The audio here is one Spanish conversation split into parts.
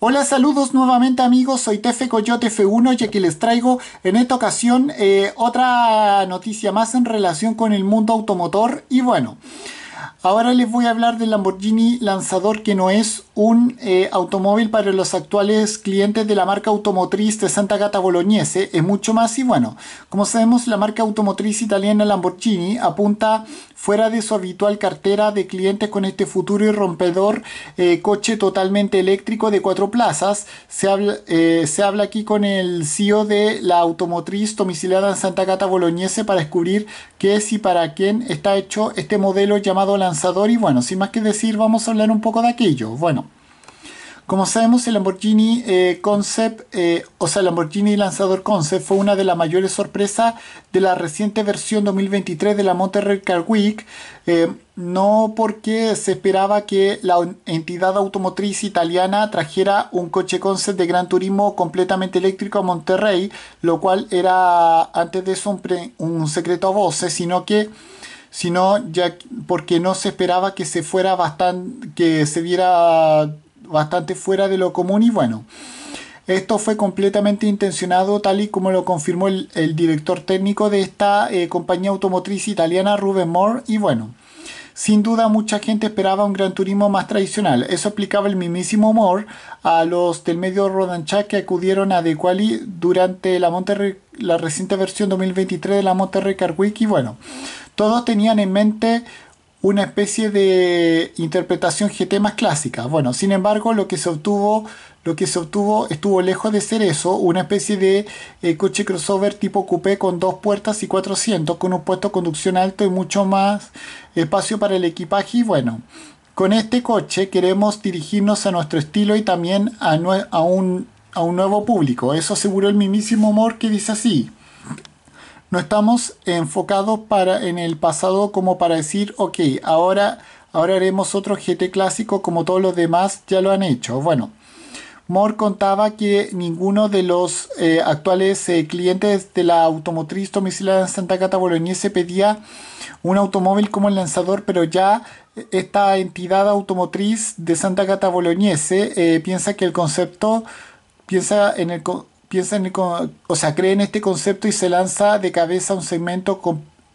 Hola, saludos nuevamente amigos, soy Tefe Coyote F1 y aquí les traigo en esta ocasión eh, otra noticia más en relación con el mundo automotor y bueno... Ahora les voy a hablar del Lamborghini Lanzador, que no es un eh, automóvil para los actuales clientes de la marca automotriz de Santa Gata Bolognese, es mucho más y bueno, como sabemos la marca automotriz italiana Lamborghini apunta fuera de su habitual cartera de clientes con este futuro y rompedor eh, coche totalmente eléctrico de cuatro plazas. Se habla, eh, se habla aquí con el CEO de la automotriz domiciliada en Santa Gata Bolognese para descubrir qué es y para quién está hecho este modelo llamado Lanzador y bueno, sin más que decir, vamos a hablar un poco de aquello. Bueno, como sabemos, el Lamborghini eh, Concept, eh, o sea, el Lamborghini Lanzador Concept fue una de las mayores sorpresas de la reciente versión 2023 de la Monterrey Car Week, eh, no porque se esperaba que la entidad automotriz italiana trajera un coche concept de gran turismo completamente eléctrico a Monterrey, lo cual era antes de eso un, un secreto a voces, sino que sino ya porque no se esperaba que se fuera bastante, que se viera bastante fuera de lo común y bueno. Esto fue completamente intencionado, tal y como lo confirmó el, director técnico de esta eh, compañía automotriz italiana, Ruben Moore, y bueno. Sin duda mucha gente esperaba un Gran Turismo más tradicional. Eso explicaba el mismísimo Moore a los del medio Rodanchá que acudieron a Dequali Quali durante la, la reciente versión 2023 de la Monterrey Car Week y bueno, todos tenían en mente una especie de interpretación GT más clásica. Bueno, sin embargo, lo que se obtuvo, lo que se obtuvo estuvo lejos de ser eso, una especie de eh, coche crossover tipo coupé con dos puertas y 400, con un puesto de conducción alto y mucho más espacio para el equipaje y bueno. Con este coche queremos dirigirnos a nuestro estilo y también a, un, nuevo público. Eso aseguró el mismísimo Moore que dice así. No estamos enfocados para, en el pasado como para decir, ok, ahora, ahora haremos otro GT clásico como todos los demás ya lo han hecho. Bueno, Moore contaba que ninguno de los eh, actuales eh, clientes de la automotriz en Santa Cata Bolognese pedía un automóvil como el lanzador, pero ya esta entidad automotriz de Santa Cata Bolognese eh, piensa que el concepto piensa en el o sea, en este concepto y se lanza de cabeza un segmento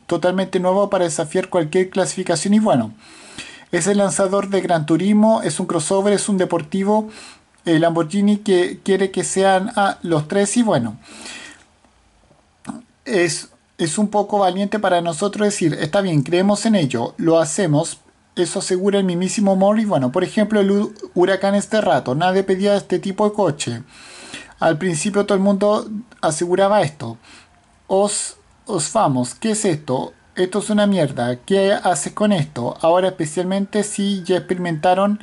totalmente nuevo para desafiar cualquier clasificación y bueno, es el lanzador de Gran Turismo, es un crossover, es un deportivo, el eh, Lamborghini que quiere que sean ah, los tres y bueno, es, es un poco valiente para nosotros decir, está bien, creemos en ello, lo hacemos, eso asegura el mismísimo Y Bueno, por ejemplo, el huracán este rato. Nadie pedía este tipo de coche. Al principio todo el mundo aseguraba esto. Os, os vamos, ¿qué es esto? Esto es una mierda. ¿Qué haces con esto? Ahora especialmente si ya experimentaron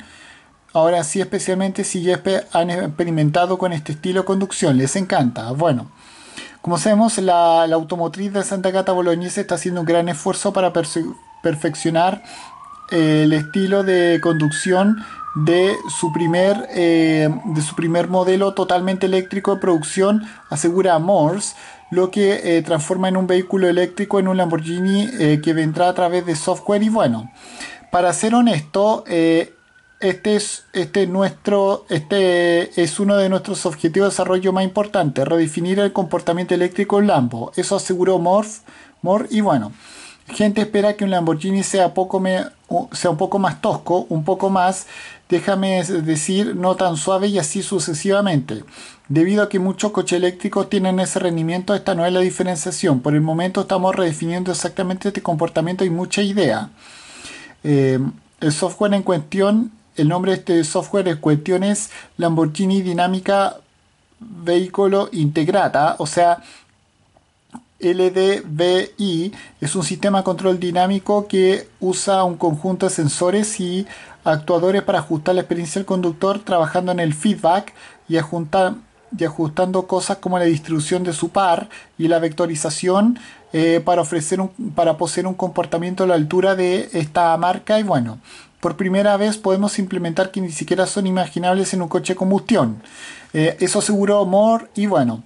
Ahora sí, especialmente si ya han experimentado con este estilo de conducción, les encanta. Bueno, como sabemos, la, automotriz de Santa Cata se está haciendo un gran esfuerzo para perfeccionar el estilo de conducción de su primer, eh, de su primer modelo totalmente eléctrico de producción, asegura Morse, lo que eh, transforma en un vehículo eléctrico en un Lamborghini eh, que vendrá a través de software. Y bueno, para ser honesto, este es, este, nuestro, este es uno de nuestros objetivos de desarrollo más importantes, redefinir el comportamiento eléctrico en Lambo. Eso aseguró Morse. y bueno, gente espera que un Lamborghini sea, sea un poco más tosco, un poco más déjame decir, no tan suave y así sucesivamente. Debido a que muchos coches eléctricos tienen ese rendimiento, esta no es la diferenciación. Por el momento estamos redefiniendo exactamente este comportamiento y mucha idea. Eh, el software en cuestión, el nombre de este software en cuestión es Lamborghini Dinámica Vehículo Integrata, o sea, LDVI es un sistema de control dinámico que usa un conjunto de sensores y actuadores para ajustar la experiencia del conductor trabajando en el feedback y, ajustando cosas como la distribución de su par y la vectorización eh, para, ofrecer para poseer un comportamiento a la altura de esta marca y bueno, por primera vez podemos implementar que ni siquiera son imaginables en un coche de combustión. Eh, eso aseguró Moore y bueno,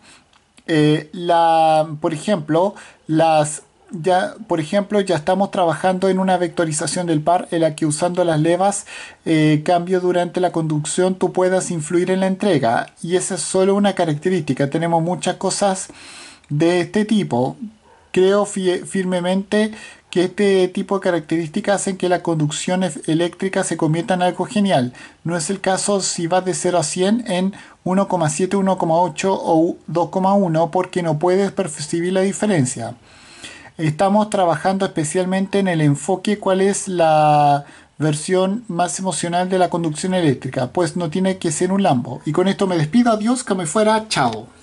eh, la, por ejemplo, las ya, por ejemplo, ya estamos trabajando en una vectorización del par en la que usando las levas eh, cambio durante la conducción tú puedas influir en la entrega. Y esa es solo una característica. Tenemos muchas cosas de este tipo. Creo firmemente que este tipo de características hacen que la conducción eléctrica se convierta en algo genial. No es el caso si vas de 0 a 100 en 1,7, 1,8 o 2,1 porque no puedes percibir la diferencia. Estamos trabajando especialmente en el enfoque cuál es la versión más emocional de la conducción eléctrica, pues no tiene que ser un Lambo. Y con esto me despido, adiós, que me fuera, chao.